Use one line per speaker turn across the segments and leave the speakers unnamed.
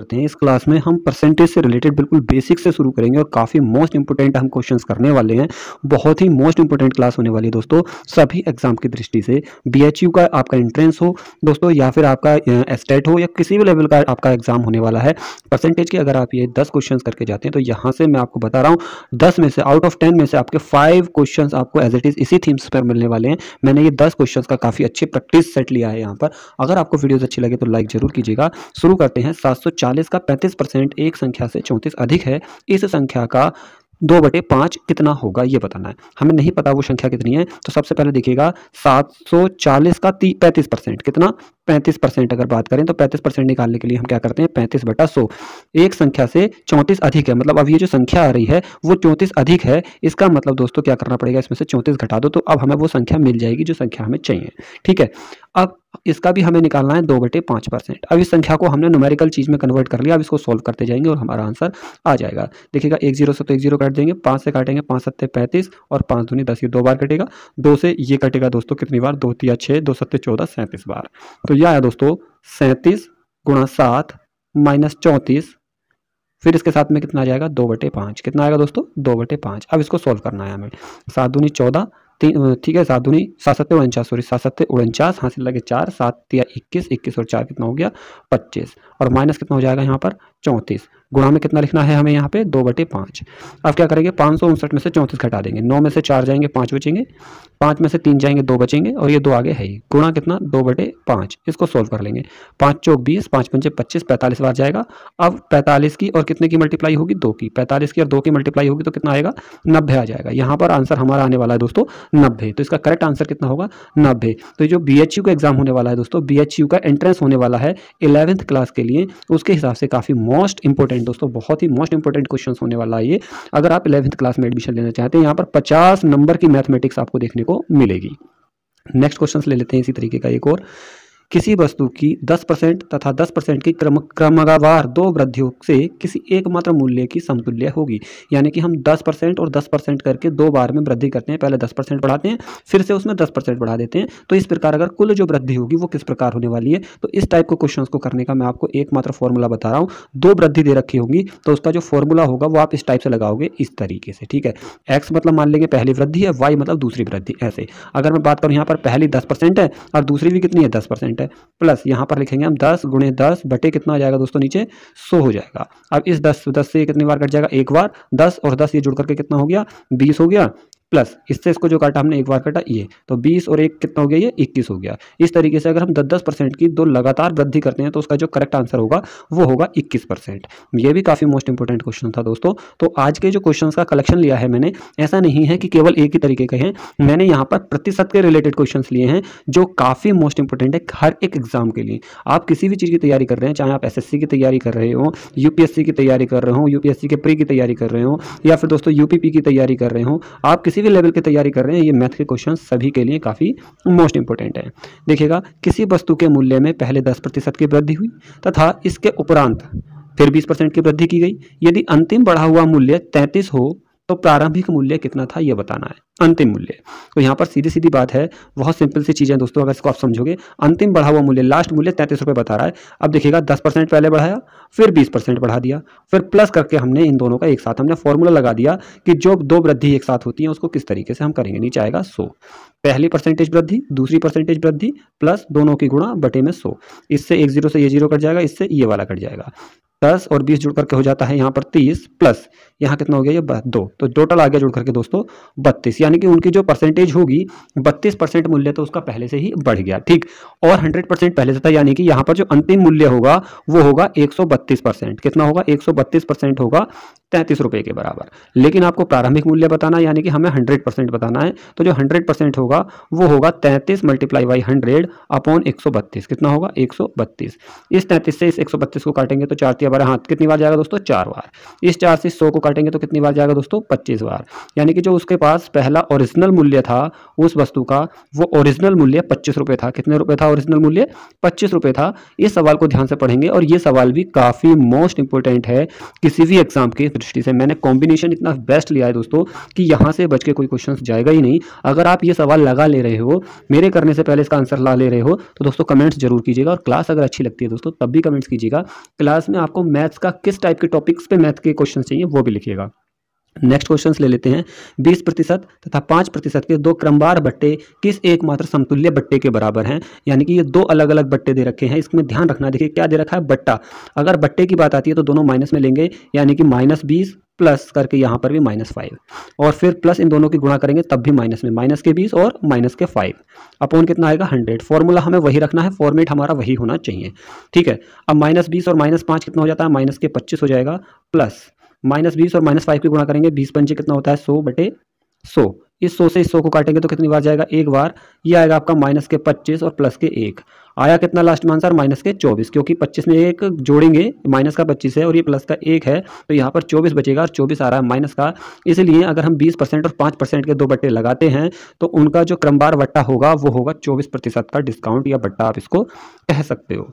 करते हैं इस क्लास में हम परसेंटेज से रिलेटेड बिल्कुल बेसिक से शुरू करेंगे और काफ़ी मोस्ट इंपोर्टेंट हम क्वेश्चंस करने वाले हैं बहुत ही मोस्ट इंपोर्टेंट क्लास होने वाली है दोस्तों सभी एग्जाम की दृष्टि से बीएचयू का आपका एंट्रेंस हो दोस्तों या फिर आपका एस्टेट हो या किसी भी लेवल का आपका एग्जाम होने वाला है परसेंटेज के अगर आप ये दस क्वेश्चन करके जाते हैं तो यहाँ से मैं आपको बता रहा हूँ दस में से आउट ऑफ टेन में से आपके फाइव क्वेश्चन आपको एज इट इज़ इसी थीम्स पर मिलने वाले हैं मैंने ये दस क्वेश्चन का काफ़ी अच्छी प्रैक्टिस सेट लिया है यहाँ पर अगर आपको वीडियोज़ अच्छी लगे तो लाइक जरूर कीजिएगा शुरू करते हैं सात चालीस का पैंतीस परसेंट एक संख्या से चौंतीस अधिक है इस संख्या का दो बटे पाँच कितना होगा ये बताना है हमें नहीं पता वो संख्या कितनी है तो सबसे पहले देखिएगा सात सौ चालीस का पैंतीस परसेंट कितना पैंतीस परसेंट अगर बात करें तो पैंतीस परसेंट निकालने के लिए हम क्या करते हैं पैंतीस बटा सौ एक संख्या से चौंतीस अधिक है मतलब अब ये जो संख्या आ रही है वो चौंतीस अधिक है इसका मतलब दोस्तों क्या करना पड़ेगा इसमें से चौंतीस घटा दो तो अब हमें वो संख्या मिल जाएगी जो संख्या हमें चाहिए ठीक है अब इसका भी हमें निकालना है दो बटे पाँच परसेंट अब इस संख्या को हमने न्यूमेरिकल चीज़ में कन्वर्ट कर लिया अब इसको सॉल्व करते जाएंगे और हमारा आंसर आ जाएगा देखिएगा एक जीरो से तो एक जीरो काट देंगे पाँच से काटेंगे पाँच सत्ते पैंतीस और पाँच दूनी दस ये दो बार कटेगा दो से ये कटेगा दोस्तों कितनी बार दो तीन छः दो सत्ते चौदह सैंतीस बार तो यह आया दोस्तों सैंतीस गुणा सात माइनस चौंतीस फिर इसके साथ में कितना आ जाएगा दो बटे पाँच कितना आएगा दोस्तों दो बटे पाँच अब इसको सॉल्व करना है हमें सात दूनी चौदह तीन ठीक है सात दूनी सात सत्य उनचास सॉरी सात सत्य उनचास हाँ से लगे चार सात या इक्कीस इक्कीस और चार कितना हो गया पच्चीस और माइनस कितना हो जाएगा यहाँ पर चौंतीस गुणा में कितना लिखना है हमें यहाँ पे दो बटे पाँच अब क्या करेंगे पाँच सौ उनसठ में से चौंतीस घटा देंगे नौ में से चार जाएंगे पाँच बचेंगे पाँच में से तीन जाएंगे दो बचेंगे और ये दो आगे है ही गुणा कितना दो बटे पाँच इसको सोल्व कर लेंगे पाँच चौबीस बीस पाँच पंचे पच्चीस पैंतालीस बार जाएगा अब पैंतालीस की और कितने की मल्टीप्लाई होगी दो की पैंतालीस की और दो की मल्टीप्लाई होगी तो कितना आएगा नब्बे आ जाएगा यहाँ पर आंसर हमारा आने वाला है दोस्तों नब्बे तो इसका करेक्ट आंसर कितना होगा नब्बे तो जो बी का एग्जाम होने वाला है दोस्तों बी का एंट्रेंस होने वाला है इलेवंथ क्लास के लिए उसके हिसाब से काफ़ी मोस्ट इंपॉर्टेंट दोस्तों बहुत ही मोस्ट इंपॉर्टेंट क्वेश्चन होने वाला है ये अगर आप इलेवंथ क्लास में एडमिशन लेना चाहते हैं यहाँ पर पचास नंबर की मैथमेटिक्स आपको देखने को मिलेगी नेक्स्ट क्वेश्चन ले लेते हैं इसी तरीके का एक और किसी वस्तु की 10 परसेंट तथा 10 परसेंट की क्रम क्रमगावार दो वृद्धियों से किसी एकमात्र मूल्य की समतुल्य होगी यानी कि हम 10 परसेंट और 10 परसेंट करके दो बार में वृद्धि करते हैं पहले 10 परसेंट बढ़ाते हैं फिर से उसमें 10 परसेंट बढ़ा देते हैं तो इस प्रकार अगर कुल जो वृद्धि होगी वो किस प्रकार होने वाली है तो इस टाइप के क्वेश्चन को करने का मैं आपको एकमात्र फॉर्मूला बता रहा हूँ दो वृद्धि दे रखी होंगी तो उसका जो फॉर्मूला होगा वो आप इस टाइप से लगाओगे इस तरीके से ठीक है एक्स मतलब मान लेंगे पहली वृद्धि है वाई मतलब दूसरी वृद्धि ऐसे अगर मैं बात करूँ यहाँ पर पहली दस है और दूसरी भी कितनी है दस परसेंट है प्लस यहाँ पर लिखेंगे हम दस गुणे दस बटे कितना हो जाएगा दोस्तों नीचे सो हो जाएगा अब इस दस दस से कितनी बार कट जाएगा एक बार दस और दस ये जुड़ करके कितना हो गया बीस हो गया प्लस इससे इसको जो काटा हमने एक बार काटा ये तो बीस और एक कितना हो गया ये इक्कीस हो गया इस तरीके से अगर हम दस दस परसेंट की दो लगातार वृद्धि करते हैं तो उसका जो करेक्ट आंसर होगा वो होगा इक्कीस परसेंट ये भी काफ़ी मोस्ट इंपॉर्टेंट क्वेश्चन था दोस्तों तो आज के जो क्वेश्चन का कलेक्शन लिया है मैंने ऐसा नहीं है कि केवल एक ही तरीके के हैं मैंने यहाँ पर प्रतिशत के रिलेटेड क्वेश्चन लिए हैं जो काफ़ी मोस्ट इंपॉर्टेंट है हर एक एग्जाम के लिए आप किसी भी चीज़ की तैयारी कर रहे हैं चाहे आप एस की तैयारी कर रहे हो यूपीएससी की तैयारी कर रहे हो यूपीएससी के प्री की तैयारी कर रहे हो या फिर दोस्तों यूपीपी की तैयारी कर रहे हो आप किसी किसी भी लेवल की तैयारी कर रहे हैं ये मैथ के क्वेश्चन सभी के लिए काफ़ी मोस्ट इंपॉर्टेंट है देखिएगा किसी वस्तु के मूल्य में पहले दस प्रतिशत की वृद्धि हुई तथा इसके उपरांत फिर बीस परसेंट की वृद्धि की गई यदि अंतिम बढ़ा हुआ मूल्य तैंतीस हो तो प्रारंभिक मूल्य कितना था यह बताना है अंतिम मूल्य तो यहां पर सीधी सीधी बात है बहुत सिंपल सी चीज़ें दोस्तों अगर इसको आप समझोगे अंतिम बढ़ा हुआ मूल्य लास्ट मूल्य तैंतीस रुपए बता रहा है अब देखिएगा दस परसेंट पहले बढ़ाया फिर बीस परसेंट बढ़ा दिया फिर प्लस करके हमने इन दोनों का एक साथ हमने फॉर्मूला लगा दिया कि जो दो वृद्धि एक साथ होती है उसको किस तरीके से हम करेंगे नीचे आएगा सो पहली परसेंटेज वृद्धि दूसरी परसेंटेज वृद्धि प्लस दोनों की गुणा बटे में सो इससे एक जीरो से ये जीरो कट जाएगा इससे ये वाला कट जाएगा दस और बीस जुड़ करके हो जाता है यहाँ पर तीस प्लस यहाँ कितना हो गया ये दो तो टोटल आ गया जुड़ करके दोस्तों बत्तीस यानी कि उनकी जो परसेंटेज होगी बत्तीस परसेंट मूल्य तो उसका पहले से ही बढ़ गया ठीक और हंड्रेड परसेंट पहले से था यानी कि यहाँ पर जो अंतिम मूल्य होगा वो होगा एक सौ बत्तीस परसेंट कितना होगा एक सौ बत्तीस परसेंट होगा तैंतीस रुपये के बराबर लेकिन आपको प्रारंभिक मूल्य बताना यानी कि हमें हंड्रेड परसेंट बताना है तो जो हंड्रेड परसेंट होगा वो होगा तैंतीस मल्टीप्लाई बाई हंड्रेड अपॉन एक सौ बत्तीस कितना होगा एक सौ बत्तीस इस तैंतीस से इस एक सौ बत्तीस को काटेंगे तो चार तीन बारह हाथ कितनी बार जाएगा दोस्तों चार बार इस चार से सौ को काटेंगे तो कितनी बार जाएगा दोस्तों पच्चीस बार यानी कि जो उसके पास पहला ओरिजिनल मूल्य था उस वस्तु का वो ओरिजिनल मूल्य पच्चीस रुपये था कितने रुपये था ओरिजिनल मूल्य पच्चीस रुपये था इस सवाल को ध्यान से पढ़ेंगे और ये सवाल भी काफ़ी मोस्ट इंपॉर्टेंट है किसी भी एग्जाम के दृष्टि से मैंने कॉम्बिनेशन इतना बेस्ट लिया है दोस्तों कि यहाँ से बच के कोई क्वेश्चन जाएगा ही नहीं अगर आप ये सवाल लगा ले रहे हो मेरे करने से पहले इसका आंसर ला ले रहे हो तो दोस्तों कमेंट्स जरूर कीजिएगा और क्लास अगर अच्छी लगती है दोस्तों तब भी कमेंट्स कीजिएगा क्लास में आपको मैथ्स का किस टाइप के टॉपिक्स पर मैथ के क्वेश्चन चाहिए वो भी लिखिएगा नेक्स्ट क्वेश्चन ले लेते हैं बीस प्रतिशत तथा पाँच प्रतिशत के दो क्रमवार बट्टे किस एकमात्र समतुल्य बट्टे के बराबर हैं यानी कि ये दो अलग अलग बट्टे दे रखे हैं इसमें ध्यान रखना देखिए क्या दे रखा है बट्टा अगर बट्टे की बात आती है तो दोनों माइनस में लेंगे यानी कि माइनस बीस प्लस करके यहाँ पर भी माइनस फाइव और फिर प्लस इन दोनों की गुणा करेंगे तब भी माइनस में माइनस के बीस और माइनस के फाइव अपोन कितना आएगा हंड्रेड फॉर्मूला हमें वही रखना है फॉर्मेट हमारा वही होना चाहिए ठीक है अब माइनस बीस और माइनस पाँच कितना हो जाता है माइनस के पच्चीस हो जाएगा प्लस माइनस बीस और माइनस फाइव की गुणा करेंगे बीस पंचे कितना होता है सौ बटे सौ इस सौ से इस सौ को काटेंगे तो कितनी बार जाएगा एक बार ये आएगा आपका माइनस के पच्चीस और प्लस के एक आया कितना लास्ट में आंसर माइनस के चौबीस क्योंकि पच्चीस में एक जोड़ेंगे माइनस का पच्चीस है और ये प्लस का एक है तो यहाँ पर चौबीस बचेगा और चौबीस आ रहा है माइनस का इसलिए अगर हम बीस परसेंट और पाँच परसेंट के दो बट्टे लगाते हैं तो उनका जो क्रमवार बट्टा होगा वो होगा चौबीस प्रतिशत का डिस्काउंट या बट्टा आप इसको कह सकते हो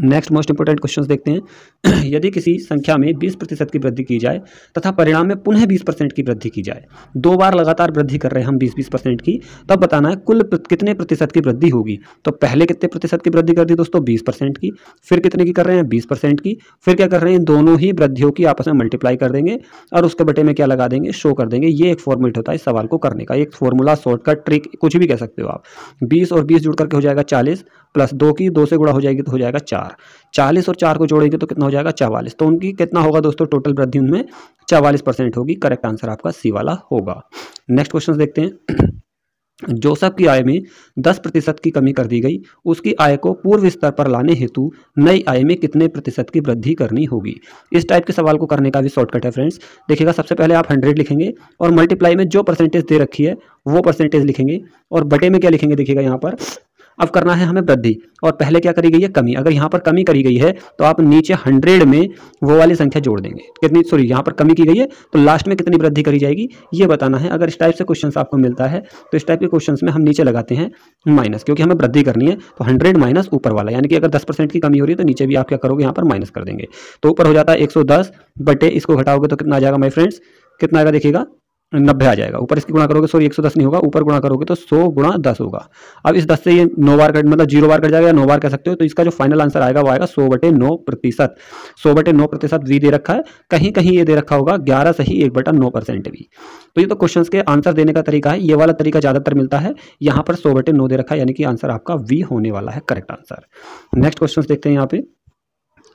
नेक्स्ट मोस्ट इंपॉर्टेंट क्वेश्चन देखते हैं यदि किसी संख्या में 20 प्रतिशत की वृद्धि की जाए तथा परिणाम में पुनः 20 परसेंट की वृद्धि की जाए दो बार लगातार वृद्धि कर रहे हैं हम 20-20 परसेंट की तब बताना है कुल कितने प्रतिशत की वृद्धि होगी तो पहले कितने प्रतिशत की वृद्धि कर दी दोस्तों बीस परसेंट की फिर कितने की कर रहे हैं बीस परसेंट की फिर क्या कर रहे हैं दोनों ही वृद्धियों की आपस में मल्टीप्लाई कर देंगे और उसके बटे में क्या लगा देंगे शो कर देंगे ये एक फॉर्मेट होता है इस सवाल को करने का एक फॉर्मूला शॉर्टकट ट्रिक कुछ भी कह सकते हो आप बीस और बीस जुड़ करके हो जाएगा चालीस प्लस दो की दो से गुड़ा हो जाएगी तो हो जाएगा चार चार चालीस और चार को जोड़ेंगे तो कितना हो जाएगा चवालीस तो उनकी कितना होगा दोस्तों टोटल वृद्धि उनमें चवालीस परसेंट होगी करेक्ट आंसर आपका सी वाला होगा नेक्स्ट क्वेश्चन देखते हैं जोसफ की आय में 10 प्रतिशत की कमी कर दी गई उसकी आय को पूर्व स्तर पर लाने हेतु नई आय में कितने प्रतिशत की वृद्धि करनी होगी इस टाइप के सवाल को करने का भी शॉर्टकट है फ्रेंड्स देखिएगा सबसे पहले आप 100 लिखेंगे और मल्टीप्लाई में जो परसेंटेज दे रखी है वो परसेंटेज लिखेंगे और बटे में क्या लिखेंगे देखिएगा यहाँ पर अब करना है हमें वृद्धि और पहले क्या करी गई है कमी अगर यहाँ पर कमी करी गई है तो आप नीचे हंड्रेड में वो वाली संख्या जोड़ देंगे कितनी सॉरी यहाँ पर कमी की गई है तो लास्ट में कितनी वृद्धि करी जाएगी ये बताना है अगर इस टाइप से क्वेश्चन आपको मिलता है तो इस टाइप के क्वेश्चन में हम नीचे लगाते हैं माइनस क्योंकि हमें वृद्धि करनी है तो हंड्रेड माइनस ऊपर वाला यानी कि अगर दस परसेंट की कमी हो रही है तो नीचे भी आप क्या करोगे यहाँ पर माइनस कर देंगे तो ऊपर हो जाता है एक सौ दस बटे इसको घटाओगे तो कितना आ जाएगा माई फ्रेंड्स कितना आएगा देखिएगा नब्बे आ जाएगा ऊपर इसकी गुणा करोगे सॉरी एक सौ दस नहीं होगा ऊपर गुणा करोगे तो सौ गुणा दस होगा अब इस दस से ये नौ बार कट मतलब जीरो बार कट जाएगा या नौ बार कह सकते हो तो इसका जो फाइनल आंसर आएगा वो आएगा सौ बटे नौ प्रतिशत सौ बटे नौ प्रतिशत वी दे रखा है कहीं कहीं ये दे रखा होगा ग्यारह सही एक बटा नौ परसेंट भी तो ये तो क्वेश्चन के आंसर देने का तरीका है ये वाला तरीका ज़्यादातर मिलता है यहाँ पर सौ बटे नौ दे रखा है यानी कि आंसर आपका वी होने वाला है करेक्ट आंसर नेक्स्ट क्वेश्चन देखते हैं यहाँ पे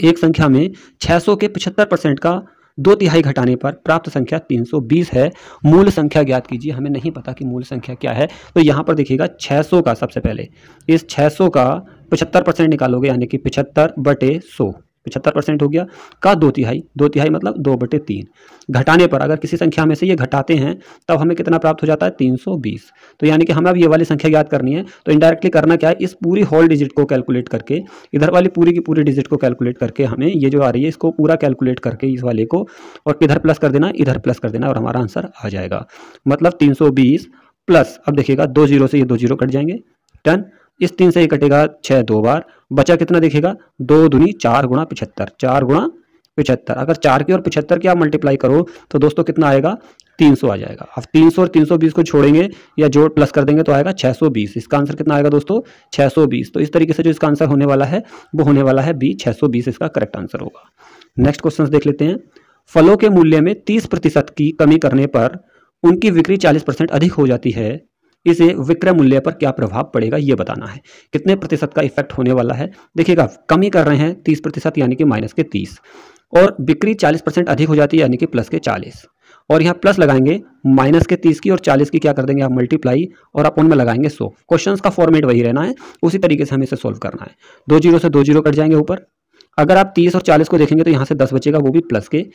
एक संख्या में 600 के पचहत्तर परसेंट का दो तिहाई घटाने पर प्राप्त संख्या 320 है मूल संख्या ज्ञात कीजिए हमें नहीं पता कि मूल संख्या क्या है तो यहाँ पर देखिएगा 600 का सबसे पहले इस 600 का 75 परसेंट निकालोगे यानी कि 75 बटे सौ पिछहत्तर परसेंट हो गया का दो तिहाई दो तिहाई मतलब दो बटे तीन घटाने पर अगर किसी संख्या में से ये घटाते हैं तब हमें कितना प्राप्त हो जाता है तीन सौ बीस तो यानी कि हमें अब ये वाली संख्या याद करनी है तो इनडायरेक्टली करना क्या है इस पूरी होल डिजिट को कैलकुलेट करके इधर वाली पूरी की पूरी डिजिट को कैलकुलेट करके हमें ये जो आ रही है इसको पूरा कैलकुलेट करके इस वाले को और किधर प्लस कर देना इधर प्लस कर देना और हमारा आंसर आ जाएगा मतलब तीन सौ बीस प्लस अब देखिएगा दो जीरो से ये दो जीरो कट जाएंगे टन इस तीन से ये कटेगा छः दो बार बचा कितना देखेगा दो दुनी चार गुणा पिछहत्तर चार गुणा पिछहत्तर अगर चार की और पिछहत्तर की आप मल्टीप्लाई करो तो दोस्तों कितना आएगा 300 आ जाएगा अब 300 और 320 को छोड़ेंगे या जोड़ प्लस कर देंगे तो आएगा 620 इसका आंसर कितना आएगा दोस्तों 620 तो इस तरीके से जो इसका आंसर होने वाला है वो होने वाला है बी 620 इसका करेक्ट आंसर होगा नेक्स्ट क्वेश्चन देख लेते हैं फलों के मूल्य में तीस प्रतिशत की कमी करने पर उनकी बिक्री चालीस परसेंट अधिक हो जाती है इसे विक्रय मूल्य पर क्या प्रभाव पड़ेगा ये बताना है कितने प्रतिशत का इफेक्ट होने वाला है देखिएगा कम ही कर रहे हैं तीस प्रतिशत यानी कि माइनस के तीस और बिक्री चालीस परसेंट अधिक हो जाती है यानी कि प्लस के चालीस और यहाँ प्लस लगाएंगे माइनस के तीस की और चालीस की क्या कर देंगे आप मल्टीप्लाई और आप उनमें लगाएंगे सो क्वेश्चन का फॉर्मेट वही रहना है उसी तरीके से हमें इसे सोल्व करना है दो जीरो से दो जीरो कट जाएंगे ऊपर अगर आप तीस और चालीस को देखेंगे तो यहाँ से दस बचेगा वो भी प्लस के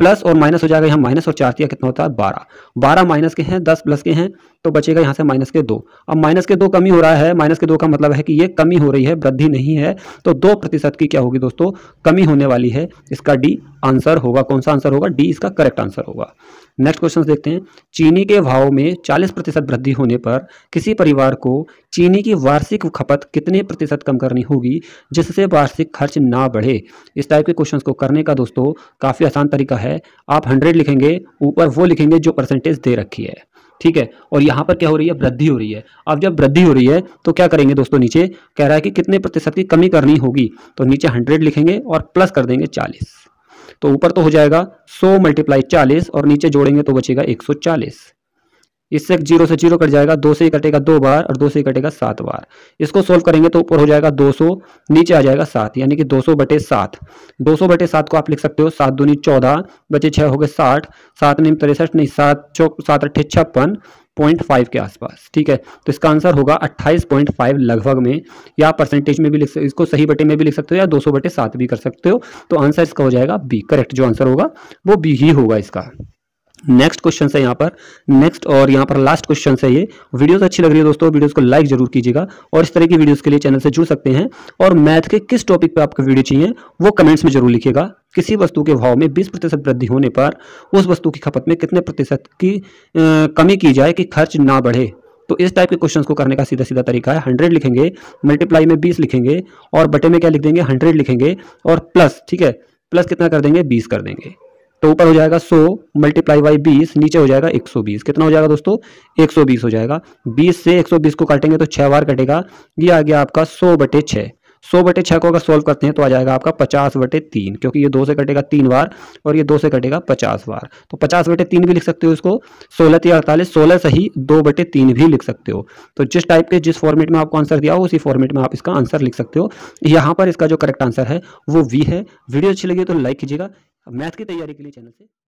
प्लस और माइनस हो जाएगा यहाँ माइनस और चार दिया कितना होता है बारह बारह माइनस के हैं दस प्लस के हैं तो बचेगा यहाँ से माइनस के दो अब माइनस के दो कमी हो रहा है माइनस के दो का मतलब है कि ये कमी हो रही है वृद्धि नहीं है तो दो प्रतिशत की क्या होगी दोस्तों कमी होने वाली है इसका डी आंसर होगा कौन सा आंसर होगा डी इसका करेक्ट आंसर होगा नेक्स्ट क्वेश्चन देखते हैं चीनी के भाव में 40 प्रतिशत वृद्धि होने पर किसी परिवार को चीनी की वार्षिक खपत कितने प्रतिशत कम करनी होगी जिससे वार्षिक खर्च ना बढ़े इस टाइप के क्वेश्चन को करने का दोस्तों काफ़ी आसान तरीका है आप हंड्रेड लिखेंगे ऊपर वो लिखेंगे जो परसेंटेज दे रखी है ठीक है और यहाँ पर क्या हो रही है वृद्धि हो रही है अब जब वृद्धि हो रही है तो क्या करेंगे दोस्तों नीचे कह रहा है कि कितने प्रतिशत की कमी करनी होगी तो नीचे हंड्रेड लिखेंगे और प्लस कर देंगे चालीस तो ऊपर तो हो जाएगा सौ मल्टीप्लाई चालीस और नीचे जोड़ेंगे तो बचेगा एक सौ चालीस इससे जीरो से जीरो कट जाएगा दो से ही कटेगा दो बार और दो से ही कटेगा सात बार इसको सोल्व करेंगे तो ऊपर हो जाएगा दो सौ नीचे आ जाएगा सात यानी कि दो सौ बटे सात दो सौ बटे सात को आप लिख सकते हो सात दूनी चौदह बचे छः हो गए साठ सात नीम तिरसठ नहीं सात चौक सात अट्ठे छप्पन पॉइंट फाइव के आसपास ठीक है तो इसका आंसर होगा अट्ठाईस पॉइंट फाइव लगभग में या परसेंटेज में भी लिख इसको सही बटे में भी लिख सकते हो या दो सौ बटे सात भी कर सकते हो तो आंसर इसका हो जाएगा बी करेक्ट जो आंसर होगा वो बी ही होगा इसका नेक्स्ट क्वेश्चन है यहाँ पर नेक्स्ट और यहाँ पर लास्ट क्वेश्चन है ये वीडियोस अच्छी लग रही है दोस्तों वीडियोस को लाइक जरूर कीजिएगा और इस तरह की वीडियोस के लिए चैनल से जुड़ सकते हैं और मैथ के किस टॉपिक पे आपको वीडियो चाहिए वो कमेंट्स में जरूर लिखिएगा किसी वस्तु के भाव में 20 प्रतिशत वृद्धि होने पर उस वस्तु की खपत में कितने प्रतिशत की कमी की जाए कि खर्च ना बढ़े तो इस टाइप के क्वेश्चन को करने का सीधा सीधा तरीका है हंड्रेड लिखेंगे मल्टीप्लाई में बीस लिखेंगे और बटे में क्या लिख देंगे हंड्रेड लिखेंगे और प्लस ठीक है प्लस कितना कर देंगे बीस कर देंगे तो ऊपर हो जाएगा 100 मल्टीप्लाई बाई बीस नीचे हो जाएगा 120 कितना हो जाएगा दोस्तों 120 हो जाएगा 20 से 120 को काटेंगे तो छह बार कटेगा ये आ गया आपका 100 बटे छः सौ बटे छः को अगर सोल्व करते हैं तो आ जाएगा आपका पचास बटे तीन क्योंकि ये दो से कटेगा तीन बार और ये दो से कटेगा पचास बार तो पचास बटे तीन भी लिख सकते हो इसको सोलह या अड़तालीस सोलह सही दो बटे तीन भी लिख सकते हो तो जिस टाइप के जिस फॉर्मेट में आपको आंसर दिया हो उसी फॉर्मेट में आप इसका आंसर लिख सकते हो यहाँ पर इसका जो करेक्ट आंसर है वो वी है वीडियो अच्छी लगी तो लाइक कीजिएगा मैथ की तैयारी के लिए चैनल से